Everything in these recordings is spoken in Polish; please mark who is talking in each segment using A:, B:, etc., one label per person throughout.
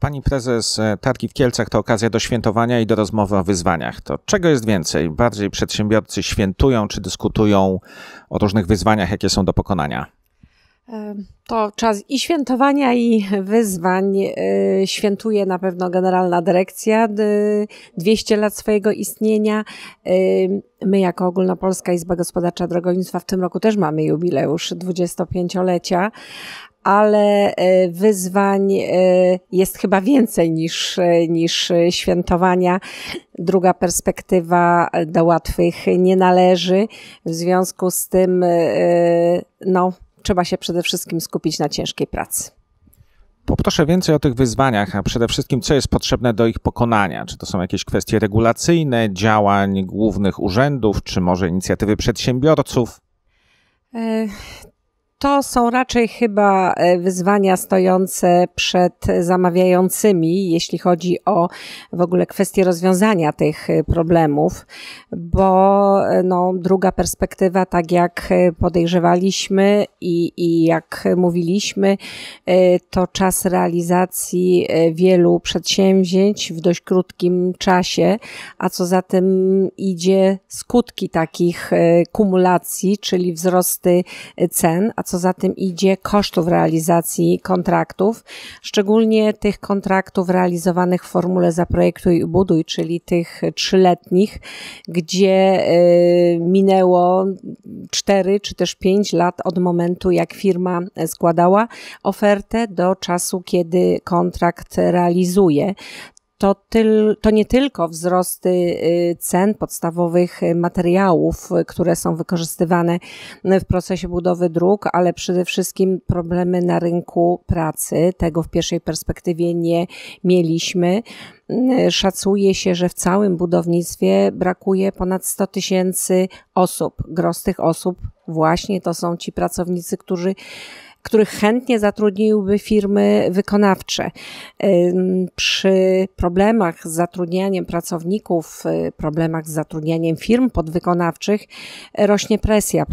A: Pani prezes, e, targi w Kielcach to okazja do świętowania i do rozmowy o wyzwaniach. To czego jest więcej? Bardziej przedsiębiorcy świętują czy dyskutują o różnych wyzwaniach, jakie są do pokonania?
B: E, to czas i świętowania, i wyzwań. E, świętuje na pewno Generalna Dyrekcja 200 lat swojego istnienia. My, jako Ogólnopolska Izba Gospodarcza Drogownictwa, w tym roku też mamy jubileusz 25-lecia ale e, wyzwań e, jest chyba więcej niż, e, niż świętowania. Druga perspektywa do łatwych nie należy. W związku z tym, no, trzeba się przede wszystkim skupić na ciężkiej pracy.
A: Poproszę więcej o tych wyzwaniach, a przede wszystkim co jest potrzebne do ich pokonania. Czy to są jakieś kwestie regulacyjne, działań głównych urzędów, czy może inicjatywy przedsiębiorców?
B: to są raczej chyba e, wyzwania stojące przed zamawiającymi, jeśli chodzi o w ogóle kwestie rozwiązania tych e, problemów, bo e, no, druga perspektywa, tak jak podejrzewaliśmy i, i jak mówiliśmy, to czas realizacji wielu przedsięwzięć w dość krótkim czasie, a co za tym idzie skutki takich kumulacji, czyli wzrosty cen, a co za tym idzie, kosztów realizacji kontraktów, szczególnie tych kontraktów realizowanych w formule zaprojektuj i buduj, czyli tych trzyletnich, gdzie y, minęło 4 czy też 5 lat od momentu, jak firma składała ofertę do czasu, kiedy kontrakt realizuje to, tyl, to nie tylko wzrosty y, cen podstawowych y, materiałów, y, które są wykorzystywane w procesie budowy dróg, ale przede wszystkim problemy na rynku pracy. Tego w pierwszej perspektywie nie mieliśmy. Szacuje się, że w całym budownictwie brakuje ponad 100 tysięcy osób. Gros tych osób właśnie to są ci pracownicy, którzy których chętnie zatrudniłyby firmy wykonawcze. Przy problemach z zatrudnianiem pracowników, y, problemach z zatrudnianiem firm podwykonawczych e, rośnie presja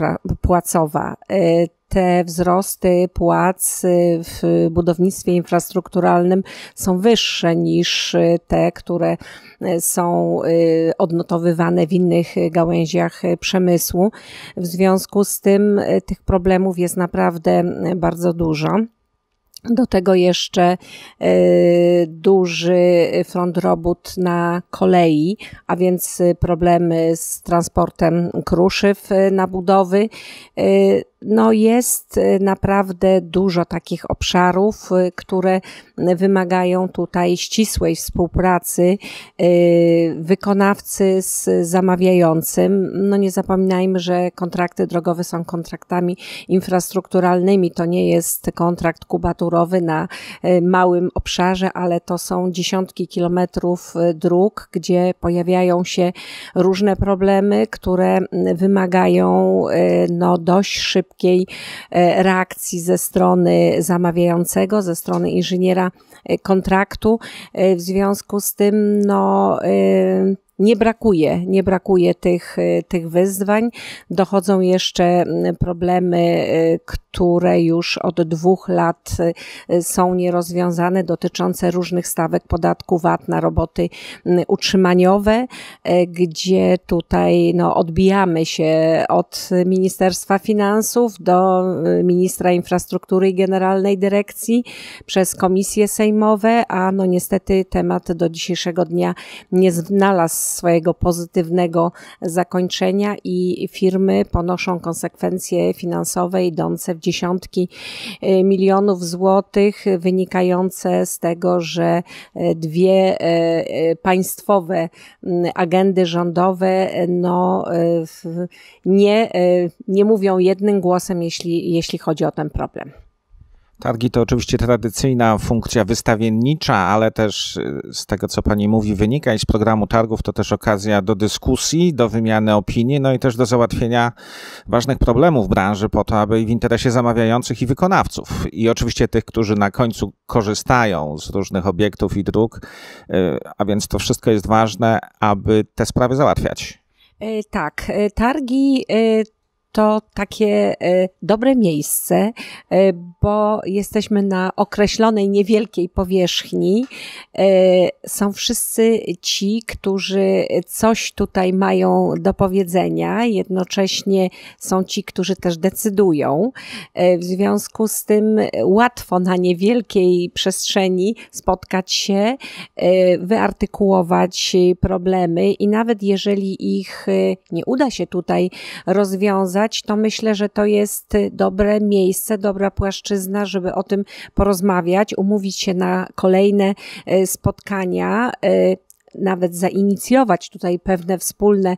B: płacowa e, te wzrosty płac w budownictwie infrastrukturalnym są wyższe niż y, te, które y, są y, odnotowywane w innych gałęziach przemysłu. W związku z tym tych problemów jest naprawdę bardzo dużo. Do tego jeszcze duży front robót na kolei, a więc problemy z transportem kruszyw na budowy no jest y, naprawdę dużo takich obszarów, y, które wymagają tutaj ścisłej współpracy y, wykonawcy z zamawiającym. No nie zapominajmy, że kontrakty drogowe są kontraktami infrastrukturalnymi. To nie jest kontrakt kubaturowy na małym obszarze, ale to są dziesiątki kilometrów dróg, gdzie pojawiają się różne problemy, które wymagają no, dość szybko szybkiej e, reakcji ze strony zamawiającego, ze strony inżyniera e, kontraktu. E, w związku z tym, no, nie brakuje, nie brakuje tych, y, tych wyzwań. Dochodzą jeszcze problemy, y, które już od dwóch lat y, są nierozwiązane, dotyczące różnych stawek podatku VAT na roboty utrzymaniowe, gdzie tutaj no, odbijamy się od Ministerstwa Finansów do Ministra Infrastruktury i Generalnej Dyrekcji przez komisje sejmowe, a no niestety temat do dzisiejszego dnia nie znalazł swojego pozytywnego zakończenia i firmy ponoszą konsekwencje finansowe idące w dziesiątki e, milionów złotych, wynikające z tego, że e, dwie e, państwowe agendy rządowe no, nie, nie mówią jednym głosem, jeśli, jeśli chodzi o ten problem.
A: Targi to oczywiście tradycyjna funkcja wystawiennicza, ale też y, z tego, co pani mówi, wynika i z programu targów to też okazja do dyskusji, do wymiany opinii, no i też do załatwienia ważnych problemów branży po to, aby w interesie zamawiających i wykonawców i oczywiście tych, którzy na końcu korzystają z różnych obiektów i dróg, y, a więc to wszystko jest ważne, aby te sprawy załatwiać.
B: Y, tak, targi to takie e, dobre miejsce, e, bo jesteśmy na określonej, niewielkiej powierzchni. E, są wszyscy ci, którzy coś tutaj mają do powiedzenia, jednocześnie są ci, którzy też decydują. W związku z tym łatwo na niewielkiej przestrzeni spotkać się, wyartykułować problemy i nawet jeżeli ich nie uda się tutaj rozwiązać, to myślę, że to jest y, dobre miejsce, dobra płaszczyzna, żeby o tym porozmawiać, umówić się na kolejne y, spotkania y, nawet zainicjować tutaj pewne wspólne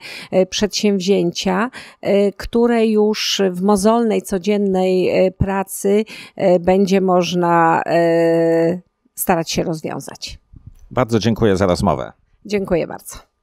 B: przedsięwzięcia, które już w mozolnej, codziennej pracy będzie można starać się rozwiązać.
A: Bardzo dziękuję za rozmowę. Dziękuję bardzo.